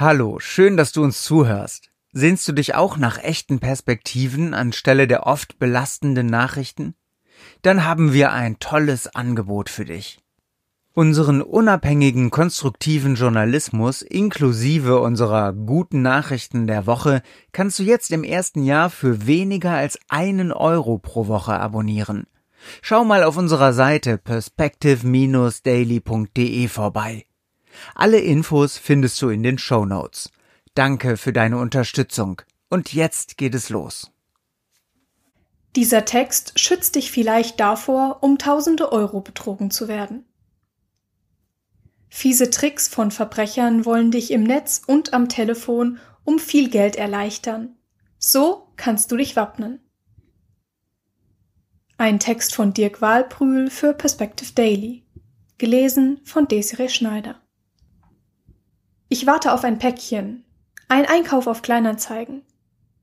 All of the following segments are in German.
Hallo, schön, dass du uns zuhörst. Sehnst du dich auch nach echten Perspektiven anstelle der oft belastenden Nachrichten? Dann haben wir ein tolles Angebot für dich. Unseren unabhängigen konstruktiven Journalismus inklusive unserer guten Nachrichten der Woche kannst du jetzt im ersten Jahr für weniger als einen Euro pro Woche abonnieren. Schau mal auf unserer Seite perspective-daily.de vorbei. Alle Infos findest du in den Show Notes. Danke für deine Unterstützung. Und jetzt geht es los. Dieser Text schützt dich vielleicht davor, um tausende Euro betrogen zu werden. Fiese Tricks von Verbrechern wollen dich im Netz und am Telefon um viel Geld erleichtern. So kannst du dich wappnen. Ein Text von Dirk Wahlbrühl für Perspective Daily. Gelesen von Desiree Schneider. Ich warte auf ein Päckchen, ein Einkauf auf Kleinanzeigen.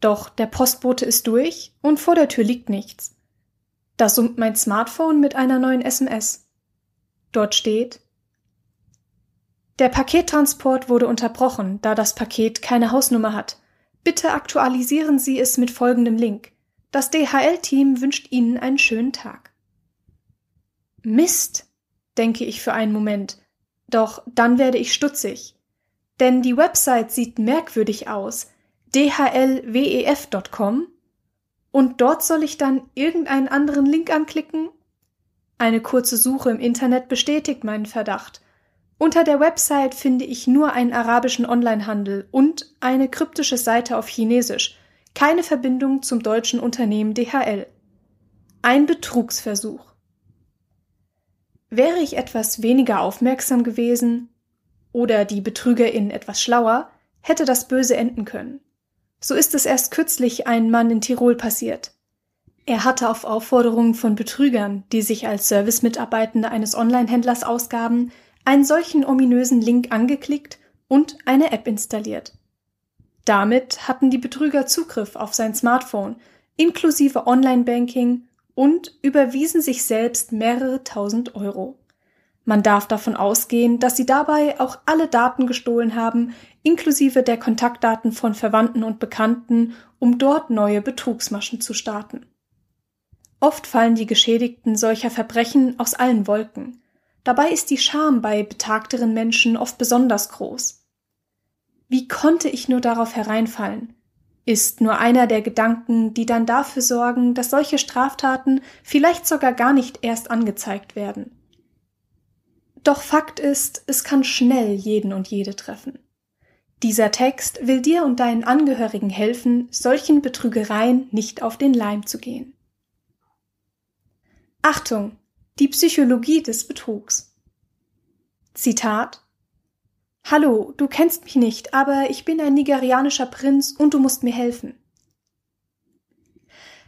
Doch der Postbote ist durch und vor der Tür liegt nichts. Da summt mein Smartphone mit einer neuen SMS. Dort steht Der Pakettransport wurde unterbrochen, da das Paket keine Hausnummer hat. Bitte aktualisieren Sie es mit folgendem Link. Das DHL-Team wünscht Ihnen einen schönen Tag. Mist, denke ich für einen Moment, doch dann werde ich stutzig. Denn die Website sieht merkwürdig aus. dhlwef.com und dort soll ich dann irgendeinen anderen Link anklicken? Eine kurze Suche im Internet bestätigt meinen Verdacht. Unter der Website finde ich nur einen arabischen Onlinehandel und eine kryptische Seite auf Chinesisch, keine Verbindung zum deutschen Unternehmen DHL. Ein Betrugsversuch. Wäre ich etwas weniger aufmerksam gewesen, oder die Betrügerin etwas schlauer, hätte das böse enden können. So ist es erst kürzlich einem Mann in Tirol passiert. Er hatte auf Aufforderung von Betrügern, die sich als Servicemitarbeitende eines Online-Händlers ausgaben, einen solchen ominösen Link angeklickt und eine App installiert. Damit hatten die Betrüger Zugriff auf sein Smartphone, inklusive Online-Banking und überwiesen sich selbst mehrere tausend Euro. Man darf davon ausgehen, dass sie dabei auch alle Daten gestohlen haben, inklusive der Kontaktdaten von Verwandten und Bekannten, um dort neue Betrugsmaschen zu starten. Oft fallen die Geschädigten solcher Verbrechen aus allen Wolken. Dabei ist die Scham bei betagteren Menschen oft besonders groß. Wie konnte ich nur darauf hereinfallen? Ist nur einer der Gedanken, die dann dafür sorgen, dass solche Straftaten vielleicht sogar gar nicht erst angezeigt werden. Doch Fakt ist, es kann schnell jeden und jede treffen. Dieser Text will dir und deinen Angehörigen helfen, solchen Betrügereien nicht auf den Leim zu gehen. Achtung, die Psychologie des Betrugs. Zitat Hallo, du kennst mich nicht, aber ich bin ein nigerianischer Prinz und du musst mir helfen.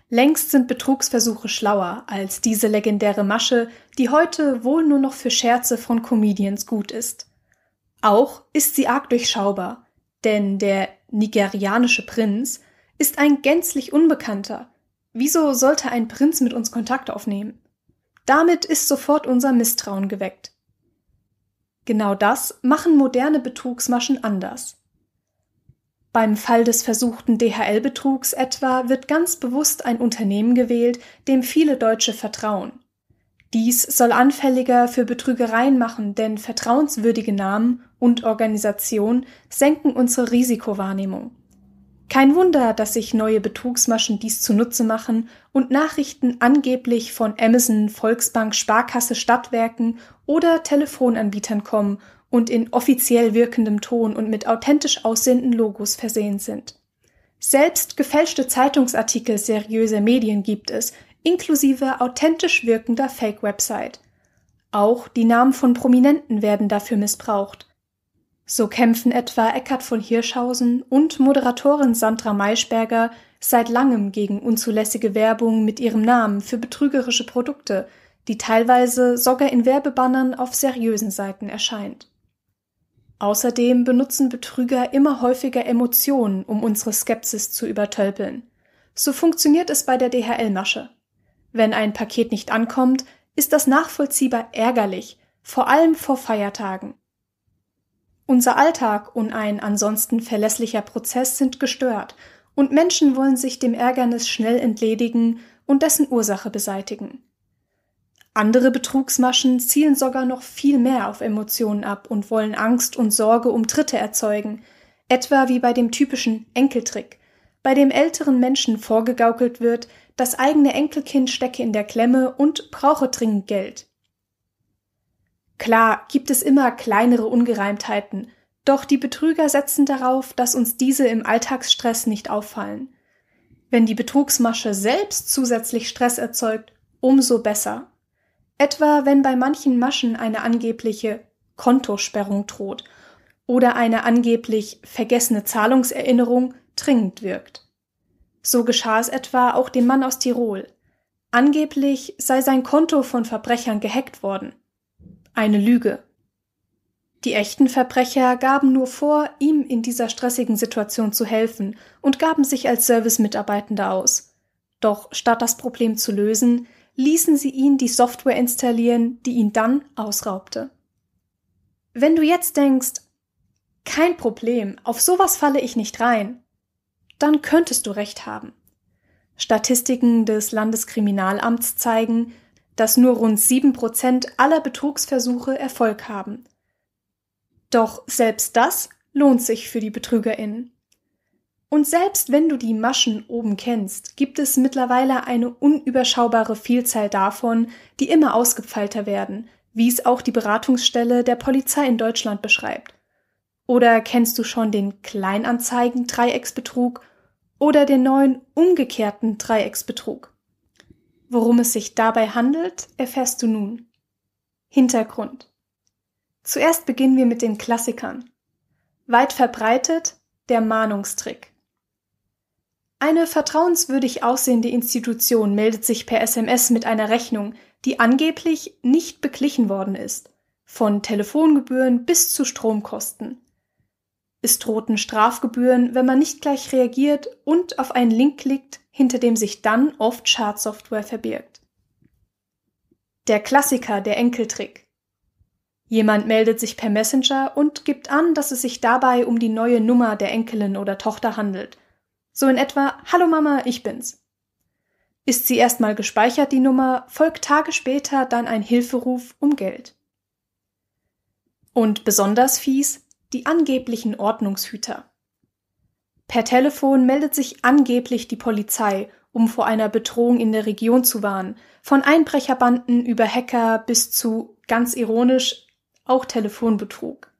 Längst sind Betrugsversuche schlauer als diese legendäre Masche, die heute wohl nur noch für Scherze von Comedians gut ist. Auch ist sie arg durchschaubar, denn der nigerianische Prinz ist ein gänzlich Unbekannter. Wieso sollte ein Prinz mit uns Kontakt aufnehmen? Damit ist sofort unser Misstrauen geweckt. Genau das machen moderne Betrugsmaschen anders. Beim Fall des versuchten DHL-Betrugs etwa wird ganz bewusst ein Unternehmen gewählt, dem viele Deutsche vertrauen. Dies soll anfälliger für Betrügereien machen, denn vertrauenswürdige Namen und Organisation senken unsere Risikowahrnehmung. Kein Wunder, dass sich neue Betrugsmaschen dies zunutze machen und Nachrichten angeblich von Amazon, Volksbank, Sparkasse, Stadtwerken oder Telefonanbietern kommen und in offiziell wirkendem Ton und mit authentisch aussehenden Logos versehen sind. Selbst gefälschte Zeitungsartikel seriöser Medien gibt es, inklusive authentisch wirkender Fake-Website. Auch die Namen von Prominenten werden dafür missbraucht. So kämpfen etwa Eckart von Hirschhausen und Moderatorin Sandra Maischberger seit langem gegen unzulässige Werbung mit ihrem Namen für betrügerische Produkte, die teilweise sogar in Werbebannern auf seriösen Seiten erscheint. Außerdem benutzen Betrüger immer häufiger Emotionen, um unsere Skepsis zu übertölpeln. So funktioniert es bei der DHL-Masche. Wenn ein Paket nicht ankommt, ist das nachvollziehbar ärgerlich, vor allem vor Feiertagen. Unser Alltag und ein ansonsten verlässlicher Prozess sind gestört, und Menschen wollen sich dem Ärgernis schnell entledigen und dessen Ursache beseitigen. Andere Betrugsmaschen zielen sogar noch viel mehr auf Emotionen ab und wollen Angst und Sorge um Dritte erzeugen, etwa wie bei dem typischen Enkeltrick, bei dem älteren Menschen vorgegaukelt wird, das eigene Enkelkind stecke in der Klemme und brauche dringend Geld. Klar gibt es immer kleinere Ungereimtheiten, doch die Betrüger setzen darauf, dass uns diese im Alltagsstress nicht auffallen. Wenn die Betrugsmasche selbst zusätzlich Stress erzeugt, umso besser. Etwa wenn bei manchen Maschen eine angebliche Kontosperrung droht oder eine angeblich vergessene Zahlungserinnerung dringend wirkt. So geschah es etwa auch dem Mann aus Tirol. Angeblich sei sein Konto von Verbrechern gehackt worden. Eine Lüge. Die echten Verbrecher gaben nur vor, ihm in dieser stressigen Situation zu helfen und gaben sich als Servicemitarbeitende aus. Doch statt das Problem zu lösen, ließen sie ihn die Software installieren, die ihn dann ausraubte. Wenn du jetzt denkst, kein Problem, auf sowas falle ich nicht rein, dann könntest du recht haben. Statistiken des Landeskriminalamts zeigen, dass nur rund sieben Prozent aller Betrugsversuche Erfolg haben. Doch selbst das lohnt sich für die Betrügerinnen. Und selbst wenn du die Maschen oben kennst, gibt es mittlerweile eine unüberschaubare Vielzahl davon, die immer ausgepfeilter werden, wie es auch die Beratungsstelle der Polizei in Deutschland beschreibt. Oder kennst du schon den Kleinanzeigen-Dreiecksbetrug oder den neuen umgekehrten Dreiecksbetrug? Worum es sich dabei handelt, erfährst du nun. Hintergrund. Zuerst beginnen wir mit den Klassikern. Weit verbreitet der Mahnungstrick. Eine vertrauenswürdig aussehende Institution meldet sich per SMS mit einer Rechnung, die angeblich nicht beglichen worden ist, von Telefongebühren bis zu Stromkosten. Es drohten Strafgebühren, wenn man nicht gleich reagiert und auf einen Link klickt, hinter dem sich dann oft Schadsoftware verbirgt. Der Klassiker, der Enkeltrick. Jemand meldet sich per Messenger und gibt an, dass es sich dabei um die neue Nummer der Enkelin oder Tochter handelt – so in etwa, Hallo Mama, ich bin's. Ist sie erstmal gespeichert, die Nummer, folgt Tage später dann ein Hilferuf um Geld. Und besonders fies, die angeblichen Ordnungshüter. Per Telefon meldet sich angeblich die Polizei, um vor einer Bedrohung in der Region zu warnen, von Einbrecherbanden über Hacker bis zu, ganz ironisch, auch Telefonbetrug.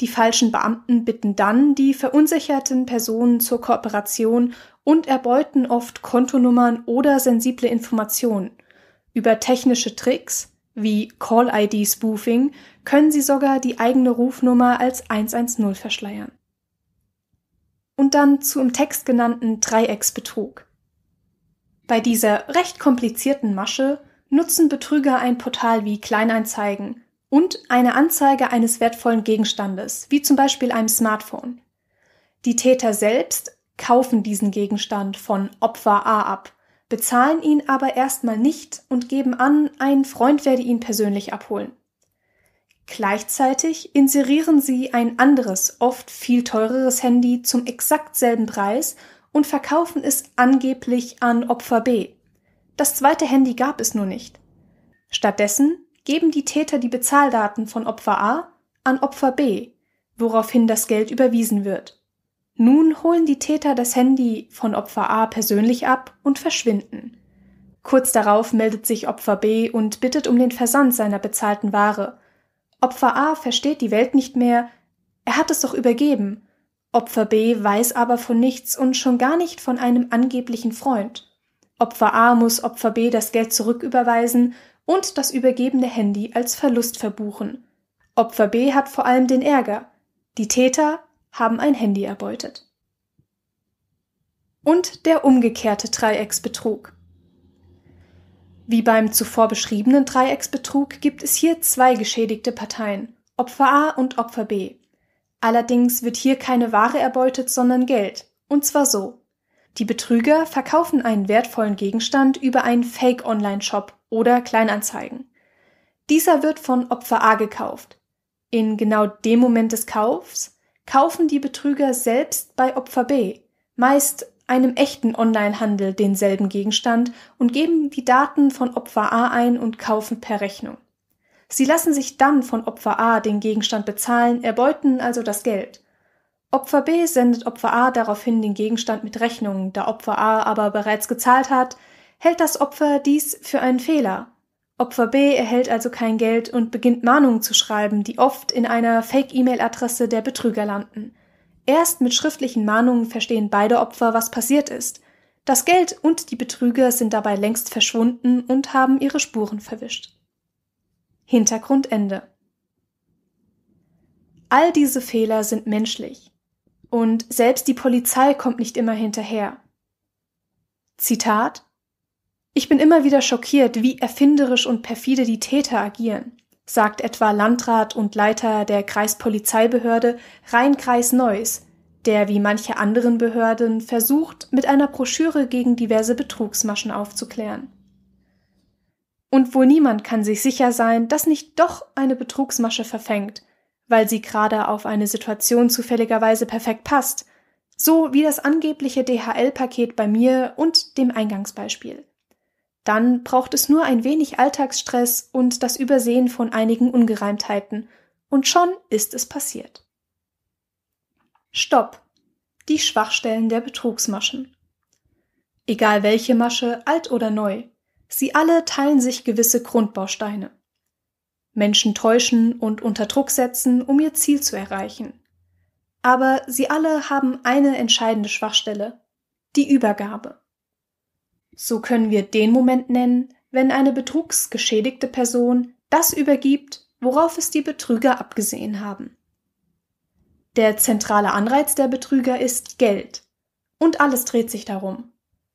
Die falschen Beamten bitten dann die verunsicherten Personen zur Kooperation und erbeuten oft Kontonummern oder sensible Informationen. Über technische Tricks wie Call-ID-Spoofing können sie sogar die eigene Rufnummer als 110 verschleiern. Und dann zu im Text genannten Dreiecksbetrug. Bei dieser recht komplizierten Masche nutzen Betrüger ein Portal wie Kleinanzeigen, und eine Anzeige eines wertvollen Gegenstandes, wie zum Beispiel einem Smartphone. Die Täter selbst kaufen diesen Gegenstand von Opfer A ab, bezahlen ihn aber erstmal nicht und geben an, ein Freund werde ihn persönlich abholen. Gleichzeitig inserieren sie ein anderes, oft viel teureres Handy zum exakt selben Preis und verkaufen es angeblich an Opfer B. Das zweite Handy gab es nur nicht. Stattdessen geben die Täter die Bezahldaten von Opfer A an Opfer B, woraufhin das Geld überwiesen wird. Nun holen die Täter das Handy von Opfer A persönlich ab und verschwinden. Kurz darauf meldet sich Opfer B und bittet um den Versand seiner bezahlten Ware. Opfer A versteht die Welt nicht mehr, er hat es doch übergeben. Opfer B weiß aber von nichts und schon gar nicht von einem angeblichen Freund. Opfer A muss Opfer B das Geld zurücküberweisen und das übergebene Handy als Verlust verbuchen. Opfer B hat vor allem den Ärger. Die Täter haben ein Handy erbeutet. Und der umgekehrte Dreiecksbetrug. Wie beim zuvor beschriebenen Dreiecksbetrug gibt es hier zwei geschädigte Parteien, Opfer A und Opfer B. Allerdings wird hier keine Ware erbeutet, sondern Geld, und zwar so. Die Betrüger verkaufen einen wertvollen Gegenstand über einen Fake-Online-Shop oder Kleinanzeigen. Dieser wird von Opfer A gekauft. In genau dem Moment des Kaufs kaufen die Betrüger selbst bei Opfer B, meist einem echten Onlinehandel, denselben Gegenstand und geben die Daten von Opfer A ein und kaufen per Rechnung. Sie lassen sich dann von Opfer A den Gegenstand bezahlen, erbeuten also das Geld. Opfer B sendet Opfer A daraufhin den Gegenstand mit Rechnung, da Opfer A aber bereits gezahlt hat, hält das Opfer dies für einen Fehler. Opfer B erhält also kein Geld und beginnt Mahnungen zu schreiben, die oft in einer Fake-E-Mail-Adresse der Betrüger landen. Erst mit schriftlichen Mahnungen verstehen beide Opfer, was passiert ist. Das Geld und die Betrüger sind dabei längst verschwunden und haben ihre Spuren verwischt. Hintergrundende. All diese Fehler sind menschlich. Und selbst die Polizei kommt nicht immer hinterher. Zitat ich bin immer wieder schockiert, wie erfinderisch und perfide die Täter agieren, sagt etwa Landrat und Leiter der Kreispolizeibehörde Rheinkreis Neuss, der wie manche anderen Behörden versucht, mit einer Broschüre gegen diverse Betrugsmaschen aufzuklären. Und wohl niemand kann sich sicher sein, dass nicht doch eine Betrugsmasche verfängt, weil sie gerade auf eine Situation zufälligerweise perfekt passt, so wie das angebliche DHL-Paket bei mir und dem Eingangsbeispiel. Dann braucht es nur ein wenig Alltagsstress und das Übersehen von einigen Ungereimtheiten. Und schon ist es passiert. Stopp. Die Schwachstellen der Betrugsmaschen. Egal welche Masche, alt oder neu, sie alle teilen sich gewisse Grundbausteine. Menschen täuschen und unter Druck setzen, um ihr Ziel zu erreichen. Aber sie alle haben eine entscheidende Schwachstelle, die Übergabe. So können wir den Moment nennen, wenn eine betrugsgeschädigte Person das übergibt, worauf es die Betrüger abgesehen haben. Der zentrale Anreiz der Betrüger ist Geld. Und alles dreht sich darum.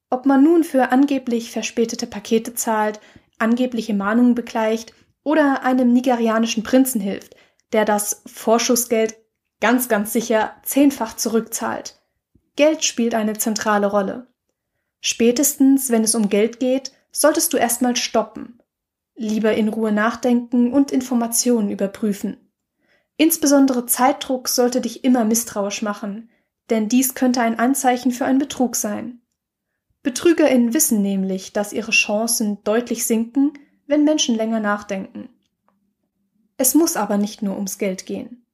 Ob man nun für angeblich verspätete Pakete zahlt, angebliche Mahnungen begleicht oder einem nigerianischen Prinzen hilft, der das Vorschussgeld ganz, ganz sicher zehnfach zurückzahlt. Geld spielt eine zentrale Rolle. Spätestens, wenn es um Geld geht, solltest du erstmal stoppen, lieber in Ruhe nachdenken und Informationen überprüfen. Insbesondere Zeitdruck sollte dich immer misstrauisch machen, denn dies könnte ein Anzeichen für einen Betrug sein. Betrügerinnen wissen nämlich, dass ihre Chancen deutlich sinken, wenn Menschen länger nachdenken. Es muss aber nicht nur ums Geld gehen.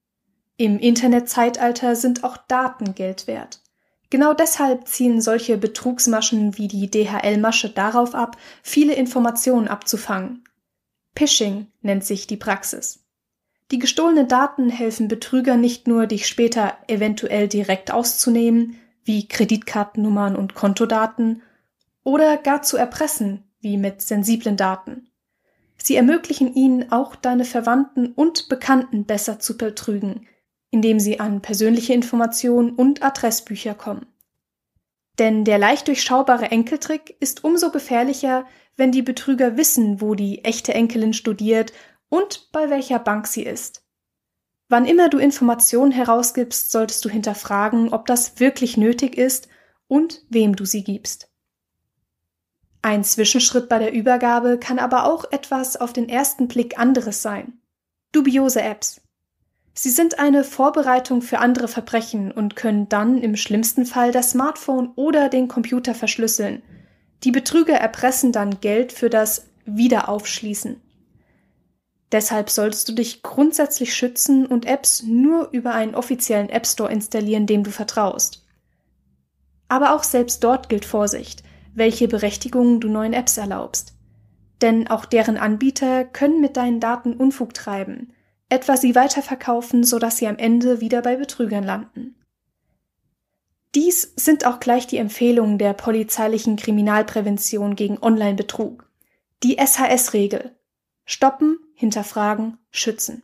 Im Internetzeitalter sind auch Daten Geld wert. Genau deshalb ziehen solche Betrugsmaschen wie die DHL-Masche darauf ab, viele Informationen abzufangen. Phishing nennt sich die Praxis. Die gestohlenen Daten helfen Betrüger nicht nur, dich später eventuell direkt auszunehmen, wie Kreditkartennummern und Kontodaten, oder gar zu erpressen, wie mit sensiblen Daten. Sie ermöglichen ihnen auch deine Verwandten und Bekannten besser zu betrügen, indem sie an persönliche Informationen und Adressbücher kommen. Denn der leicht durchschaubare Enkeltrick ist umso gefährlicher, wenn die Betrüger wissen, wo die echte Enkelin studiert und bei welcher Bank sie ist. Wann immer du Informationen herausgibst, solltest du hinterfragen, ob das wirklich nötig ist und wem du sie gibst. Ein Zwischenschritt bei der Übergabe kann aber auch etwas auf den ersten Blick anderes sein. Dubiose Apps, Sie sind eine Vorbereitung für andere Verbrechen und können dann im schlimmsten Fall das Smartphone oder den Computer verschlüsseln. Die Betrüger erpressen dann Geld für das Wiederaufschließen. Deshalb solltest du dich grundsätzlich schützen und Apps nur über einen offiziellen App Store installieren, dem du vertraust. Aber auch selbst dort gilt Vorsicht, welche Berechtigungen du neuen Apps erlaubst. Denn auch deren Anbieter können mit deinen Daten Unfug treiben etwa sie weiterverkaufen, sodass sie am Ende wieder bei Betrügern landen. Dies sind auch gleich die Empfehlungen der polizeilichen Kriminalprävention gegen Online-Betrug. Die SHS-Regel. Stoppen, hinterfragen, schützen.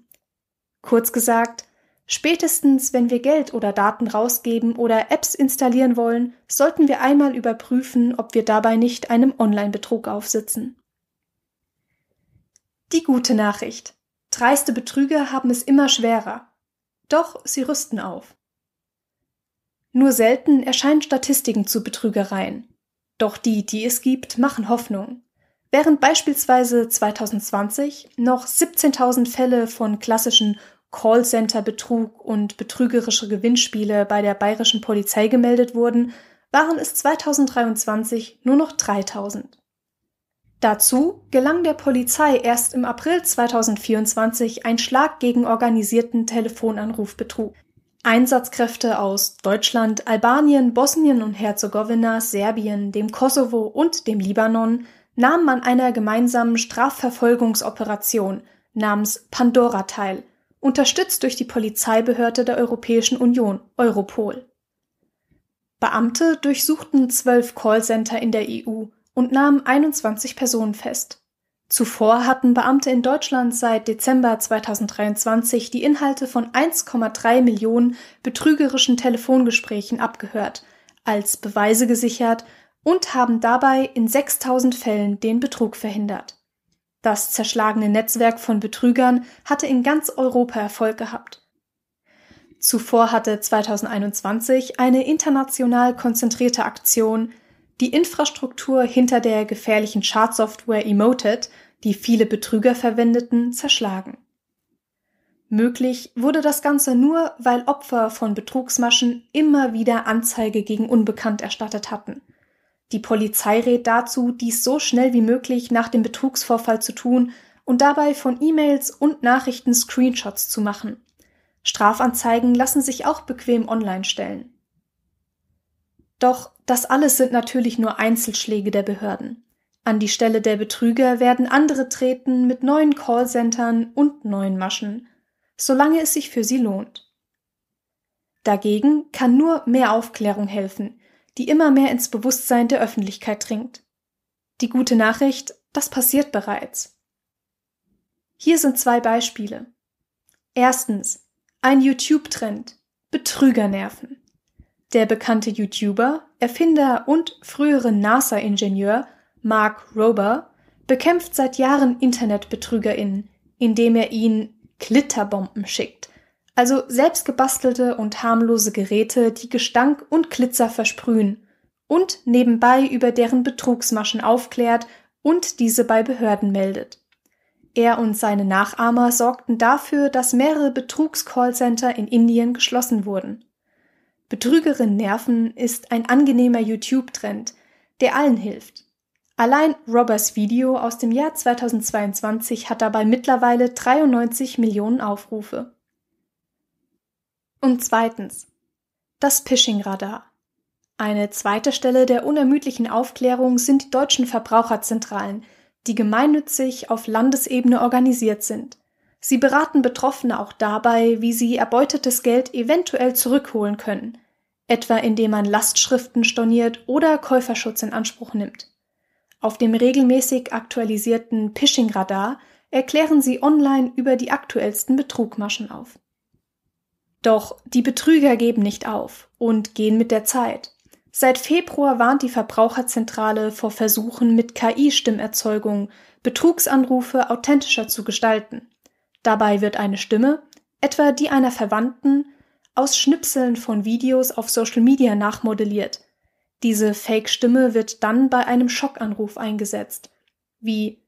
Kurz gesagt, spätestens wenn wir Geld oder Daten rausgeben oder Apps installieren wollen, sollten wir einmal überprüfen, ob wir dabei nicht einem Online-Betrug aufsitzen. Die gute Nachricht. Dreiste Betrüger haben es immer schwerer. Doch sie rüsten auf. Nur selten erscheinen Statistiken zu Betrügereien. Doch die, die es gibt, machen Hoffnung. Während beispielsweise 2020 noch 17.000 Fälle von klassischen Callcenter-Betrug und betrügerische Gewinnspiele bei der bayerischen Polizei gemeldet wurden, waren es 2023 nur noch 3000. Dazu gelang der Polizei erst im April 2024 ein Schlag gegen organisierten Telefonanrufbetrug. Einsatzkräfte aus Deutschland, Albanien, Bosnien und Herzegowina, Serbien, dem Kosovo und dem Libanon nahmen an einer gemeinsamen Strafverfolgungsoperation namens Pandora teil, unterstützt durch die Polizeibehörde der Europäischen Union, Europol. Beamte durchsuchten zwölf Callcenter in der EU und nahmen 21 Personen fest. Zuvor hatten Beamte in Deutschland seit Dezember 2023 die Inhalte von 1,3 Millionen betrügerischen Telefongesprächen abgehört, als Beweise gesichert und haben dabei in 6000 Fällen den Betrug verhindert. Das zerschlagene Netzwerk von Betrügern hatte in ganz Europa Erfolg gehabt. Zuvor hatte 2021 eine international konzentrierte Aktion die Infrastruktur hinter der gefährlichen Schadsoftware Emoted, die viele Betrüger verwendeten, zerschlagen. Möglich wurde das Ganze nur, weil Opfer von Betrugsmaschen immer wieder Anzeige gegen Unbekannt erstattet hatten. Die Polizei rät dazu, dies so schnell wie möglich nach dem Betrugsvorfall zu tun und dabei von E-Mails und Nachrichten Screenshots zu machen. Strafanzeigen lassen sich auch bequem online stellen. Doch das alles sind natürlich nur Einzelschläge der Behörden. An die Stelle der Betrüger werden andere treten mit neuen Callcentern und neuen Maschen, solange es sich für sie lohnt. Dagegen kann nur mehr Aufklärung helfen, die immer mehr ins Bewusstsein der Öffentlichkeit dringt. Die gute Nachricht, das passiert bereits. Hier sind zwei Beispiele. Erstens, ein YouTube-Trend, Betrügernerven. Der bekannte YouTuber, Erfinder und frühere NASA-Ingenieur Mark Rober bekämpft seit Jahren InternetbetrügerInnen, indem er ihnen Glitterbomben schickt, also selbstgebastelte und harmlose Geräte, die Gestank und Glitzer versprühen und nebenbei über deren Betrugsmaschen aufklärt und diese bei Behörden meldet. Er und seine Nachahmer sorgten dafür, dass mehrere Betrugscallcenter in Indien geschlossen wurden. Betrügerin nerven ist ein angenehmer YouTube-Trend, der allen hilft. Allein Robbers Video aus dem Jahr 2022 hat dabei mittlerweile 93 Millionen Aufrufe. Und zweitens. Das pishing radar Eine zweite Stelle der unermüdlichen Aufklärung sind die deutschen Verbraucherzentralen, die gemeinnützig auf Landesebene organisiert sind. Sie beraten Betroffene auch dabei, wie sie erbeutetes Geld eventuell zurückholen können, etwa indem man Lastschriften storniert oder Käuferschutz in Anspruch nimmt. Auf dem regelmäßig aktualisierten Phishing Radar erklären sie online über die aktuellsten Betrugmaschen auf. Doch die Betrüger geben nicht auf und gehen mit der Zeit. Seit Februar warnt die Verbraucherzentrale vor Versuchen mit KI-Stimmerzeugung, Betrugsanrufe authentischer zu gestalten. Dabei wird eine Stimme, etwa die einer Verwandten, aus Schnipseln von Videos auf Social Media nachmodelliert. Diese Fake-Stimme wird dann bei einem Schockanruf eingesetzt. Wie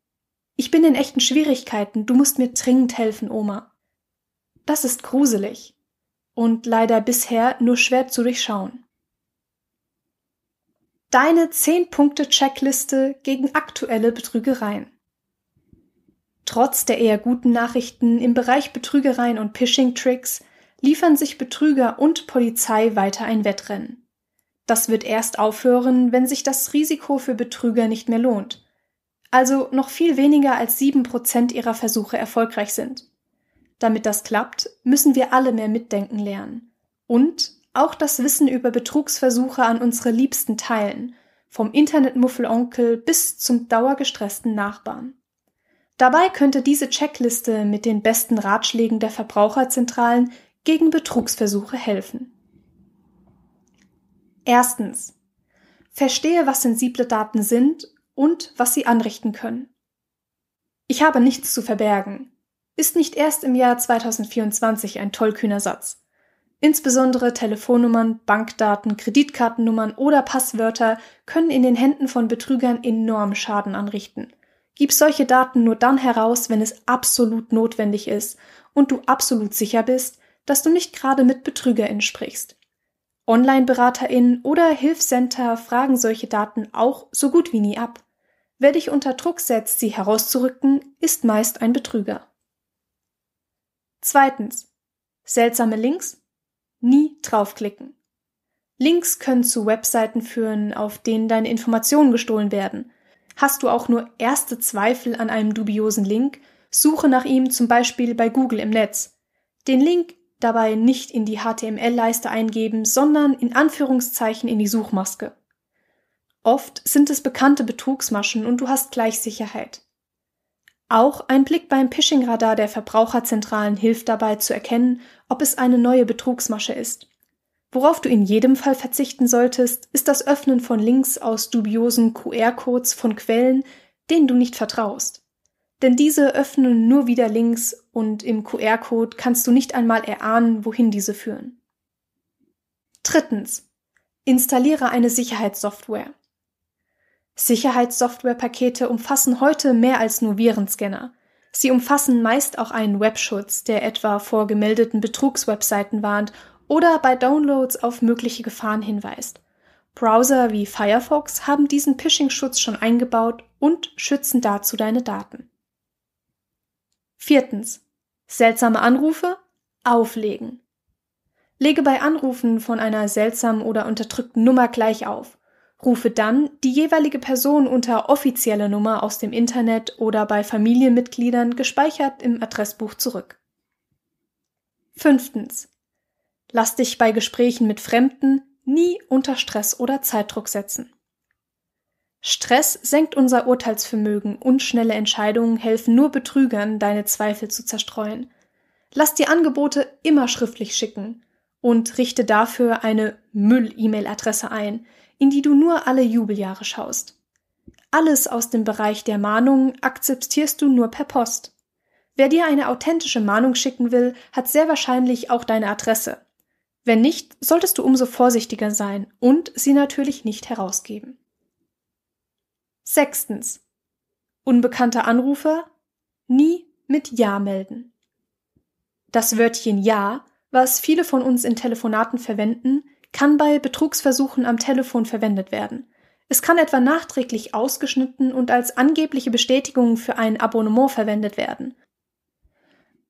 Ich bin in echten Schwierigkeiten, du musst mir dringend helfen, Oma. Das ist gruselig und leider bisher nur schwer zu durchschauen. Deine 10-Punkte-Checkliste gegen aktuelle Betrügereien. Trotz der eher guten Nachrichten im Bereich Betrügereien und pishing tricks liefern sich Betrüger und Polizei weiter ein Wettrennen. Das wird erst aufhören, wenn sich das Risiko für Betrüger nicht mehr lohnt. Also noch viel weniger als sieben Prozent ihrer Versuche erfolgreich sind. Damit das klappt, müssen wir alle mehr mitdenken lernen. Und auch das Wissen über Betrugsversuche an unsere Liebsten teilen, vom Internetmuffelonkel bis zum dauergestressten Nachbarn. Dabei könnte diese Checkliste mit den besten Ratschlägen der Verbraucherzentralen gegen Betrugsversuche helfen. Erstens. Verstehe, was sensible Daten sind und was sie anrichten können. Ich habe nichts zu verbergen. Ist nicht erst im Jahr 2024 ein tollkühner Satz. Insbesondere Telefonnummern, Bankdaten, Kreditkartennummern oder Passwörter können in den Händen von Betrügern enorm Schaden anrichten – Gib solche Daten nur dann heraus, wenn es absolut notwendig ist und du absolut sicher bist, dass du nicht gerade mit BetrügerInnen sprichst. Online-BeraterInnen oder Hilfscenter fragen solche Daten auch so gut wie nie ab. Wer dich unter Druck setzt, sie herauszurücken, ist meist ein Betrüger. Zweitens. Seltsame Links? Nie draufklicken. Links können zu Webseiten führen, auf denen deine Informationen gestohlen werden – Hast du auch nur erste Zweifel an einem dubiosen Link, suche nach ihm zum Beispiel bei Google im Netz. Den Link dabei nicht in die HTML-Leiste eingeben, sondern in Anführungszeichen in die Suchmaske. Oft sind es bekannte Betrugsmaschen und du hast gleich Sicherheit. Auch ein Blick beim Phishing-Radar der Verbraucherzentralen hilft dabei zu erkennen, ob es eine neue Betrugsmasche ist. Worauf du in jedem Fall verzichten solltest, ist das Öffnen von Links aus dubiosen QR-Codes von Quellen, denen du nicht vertraust. Denn diese öffnen nur wieder Links und im QR-Code kannst du nicht einmal erahnen, wohin diese führen. Drittens. Installiere eine Sicherheitssoftware. Sicherheitssoftwarepakete umfassen heute mehr als nur Virenscanner. Sie umfassen meist auch einen Webschutz, der etwa vor gemeldeten Betrugswebseiten warnt oder bei Downloads auf mögliche Gefahren hinweist. Browser wie Firefox haben diesen Phishing-Schutz schon eingebaut und schützen dazu deine Daten. Viertens. Seltsame Anrufe auflegen. Lege bei Anrufen von einer seltsamen oder unterdrückten Nummer gleich auf. Rufe dann die jeweilige Person unter offizieller Nummer aus dem Internet oder bei Familienmitgliedern gespeichert im Adressbuch zurück. Fünftens. Lass dich bei Gesprächen mit Fremden nie unter Stress oder Zeitdruck setzen. Stress senkt unser Urteilsvermögen und schnelle Entscheidungen helfen nur Betrügern, deine Zweifel zu zerstreuen. Lass dir Angebote immer schriftlich schicken und richte dafür eine Müll-E-Mail-Adresse ein, in die du nur alle Jubeljahre schaust. Alles aus dem Bereich der Mahnungen akzeptierst du nur per Post. Wer dir eine authentische Mahnung schicken will, hat sehr wahrscheinlich auch deine Adresse. Wenn nicht, solltest du umso vorsichtiger sein und sie natürlich nicht herausgeben. Sechstens. Unbekannter Anrufer nie mit Ja melden. Das Wörtchen Ja, was viele von uns in Telefonaten verwenden, kann bei Betrugsversuchen am Telefon verwendet werden. Es kann etwa nachträglich ausgeschnitten und als angebliche Bestätigung für ein Abonnement verwendet werden.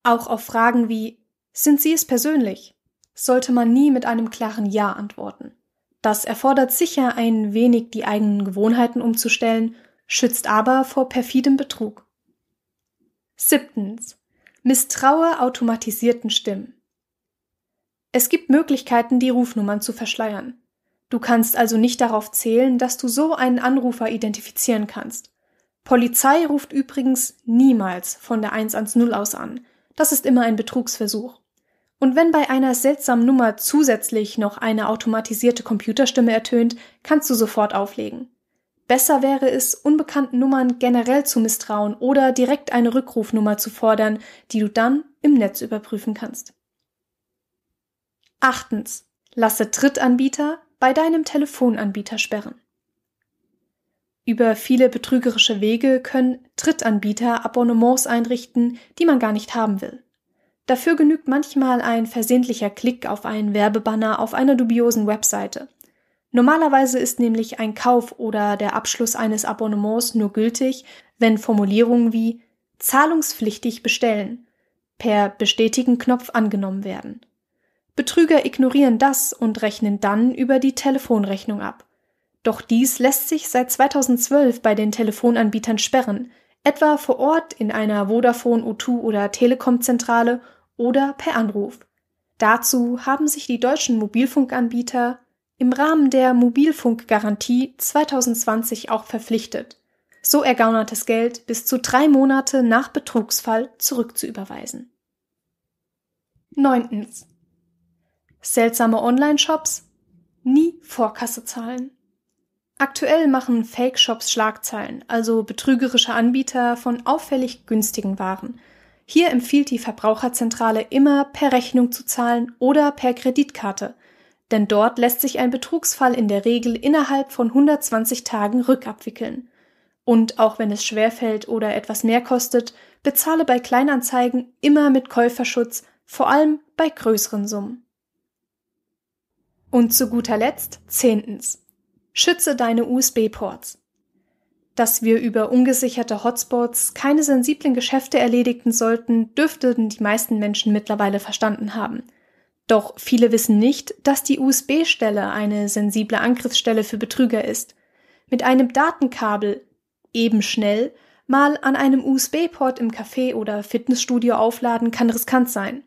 Auch auf Fragen wie Sind Sie es persönlich? sollte man nie mit einem klaren Ja antworten. Das erfordert sicher ein wenig die eigenen Gewohnheiten umzustellen, schützt aber vor perfidem Betrug. Siebtens. Misstraue automatisierten Stimmen. Es gibt Möglichkeiten, die Rufnummern zu verschleiern. Du kannst also nicht darauf zählen, dass du so einen Anrufer identifizieren kannst. Polizei ruft übrigens niemals von der 110 aus an. Das ist immer ein Betrugsversuch. Und wenn bei einer seltsamen Nummer zusätzlich noch eine automatisierte Computerstimme ertönt, kannst du sofort auflegen. Besser wäre es, unbekannten Nummern generell zu misstrauen oder direkt eine Rückrufnummer zu fordern, die du dann im Netz überprüfen kannst. Achtens. Lasse Drittanbieter bei deinem Telefonanbieter sperren. Über viele betrügerische Wege können Drittanbieter Abonnements einrichten, die man gar nicht haben will. Dafür genügt manchmal ein versehentlicher Klick auf einen Werbebanner auf einer dubiosen Webseite. Normalerweise ist nämlich ein Kauf oder der Abschluss eines Abonnements nur gültig, wenn Formulierungen wie zahlungspflichtig bestellen per bestätigen Knopf angenommen werden. Betrüger ignorieren das und rechnen dann über die Telefonrechnung ab. Doch dies lässt sich seit 2012 bei den Telefonanbietern sperren, etwa vor Ort in einer Vodafone, O2 oder Telekom Zentrale oder per Anruf. Dazu haben sich die deutschen Mobilfunkanbieter im Rahmen der Mobilfunkgarantie 2020 auch verpflichtet, so ergaunertes Geld bis zu drei Monate nach Betrugsfall zurückzuüberweisen. Neuntens. Seltsame Online-Shops? Nie Vorkasse zahlen. Aktuell machen Fake-Shops Schlagzeilen, also betrügerische Anbieter von auffällig günstigen Waren – hier empfiehlt die Verbraucherzentrale immer per Rechnung zu zahlen oder per Kreditkarte, denn dort lässt sich ein Betrugsfall in der Regel innerhalb von 120 Tagen rückabwickeln. Und auch wenn es schwerfällt oder etwas mehr kostet, bezahle bei Kleinanzeigen immer mit Käuferschutz, vor allem bei größeren Summen. Und zu guter Letzt zehntens. Schütze deine USB-Ports. Dass wir über ungesicherte Hotspots keine sensiblen Geschäfte erledigen sollten, dürften die meisten Menschen mittlerweile verstanden haben. Doch viele wissen nicht, dass die USB-Stelle eine sensible Angriffsstelle für Betrüger ist. Mit einem Datenkabel, eben schnell, mal an einem USB-Port im Café oder Fitnessstudio aufladen kann riskant sein.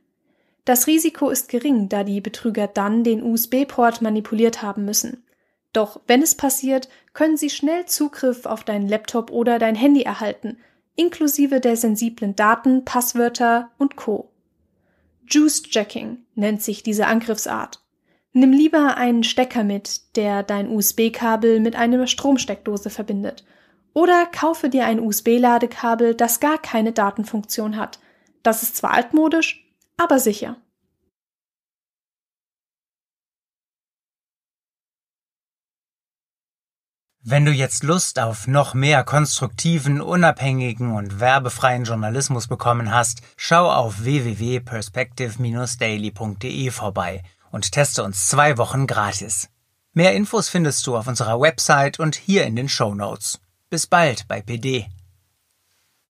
Das Risiko ist gering, da die Betrüger dann den USB-Port manipuliert haben müssen. Doch wenn es passiert, können Sie schnell Zugriff auf deinen Laptop oder dein Handy erhalten, inklusive der sensiblen Daten, Passwörter und Co. Juice-Jacking nennt sich diese Angriffsart. Nimm lieber einen Stecker mit, der dein USB-Kabel mit einer Stromsteckdose verbindet. Oder kaufe dir ein USB-Ladekabel, das gar keine Datenfunktion hat. Das ist zwar altmodisch, aber sicher. Wenn du jetzt Lust auf noch mehr konstruktiven, unabhängigen und werbefreien Journalismus bekommen hast, schau auf www.perspective-daily.de vorbei und teste uns zwei Wochen gratis. Mehr Infos findest du auf unserer Website und hier in den Show Notes. Bis bald bei PD.